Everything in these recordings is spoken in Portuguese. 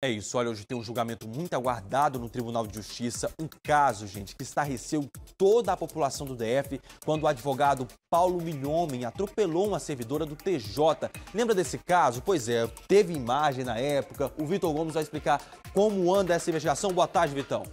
É isso, olha, hoje tem um julgamento muito aguardado no Tribunal de Justiça, um caso, gente, que estarreceu toda a população do DF quando o advogado Paulo Milhomem atropelou uma servidora do TJ. Lembra desse caso? Pois é, teve imagem na época, o Vitor Gomes vai explicar como anda essa investigação. Boa tarde, Vitão.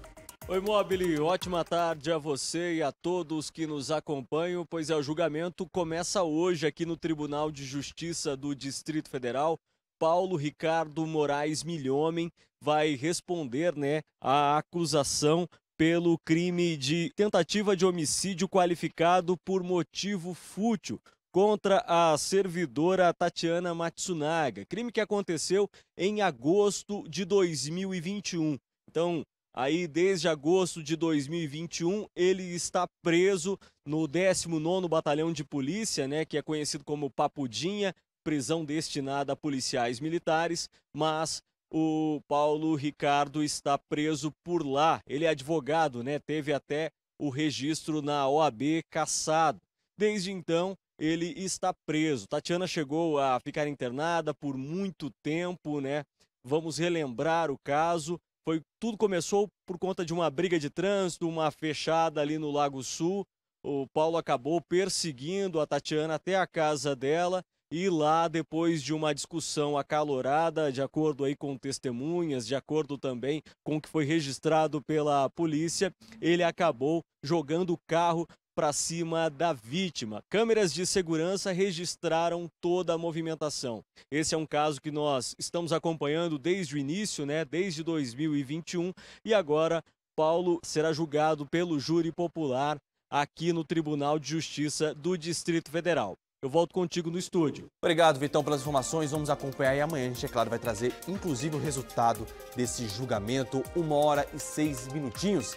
Oi, Mobile, ótima tarde a você e a todos que nos acompanham, pois é, o julgamento começa hoje aqui no Tribunal de Justiça do Distrito Federal. Paulo Ricardo Moraes Milhomem vai responder né, à acusação pelo crime de tentativa de homicídio qualificado por motivo fútil contra a servidora Tatiana Matsunaga, crime que aconteceu em agosto de 2021. Então, aí desde agosto de 2021, ele está preso no 19º Batalhão de Polícia, né, que é conhecido como Papudinha, prisão destinada a policiais militares, mas o Paulo Ricardo está preso por lá. Ele é advogado, né? Teve até o registro na OAB cassado. Desde então, ele está preso. Tatiana chegou a ficar internada por muito tempo, né? Vamos relembrar o caso. Foi tudo começou por conta de uma briga de trânsito, uma fechada ali no Lago Sul. O Paulo acabou perseguindo a Tatiana até a casa dela e lá, depois de uma discussão acalorada, de acordo aí com testemunhas, de acordo também com o que foi registrado pela polícia, ele acabou jogando o carro para cima da vítima. Câmeras de segurança registraram toda a movimentação. Esse é um caso que nós estamos acompanhando desde o início, né, desde 2021, e agora Paulo será julgado pelo júri popular aqui no Tribunal de Justiça do Distrito Federal. Eu volto contigo no estúdio. Obrigado, Vitão, pelas informações. Vamos acompanhar e amanhã a gente, é claro, vai trazer inclusive o resultado desse julgamento. Uma hora e seis minutinhos.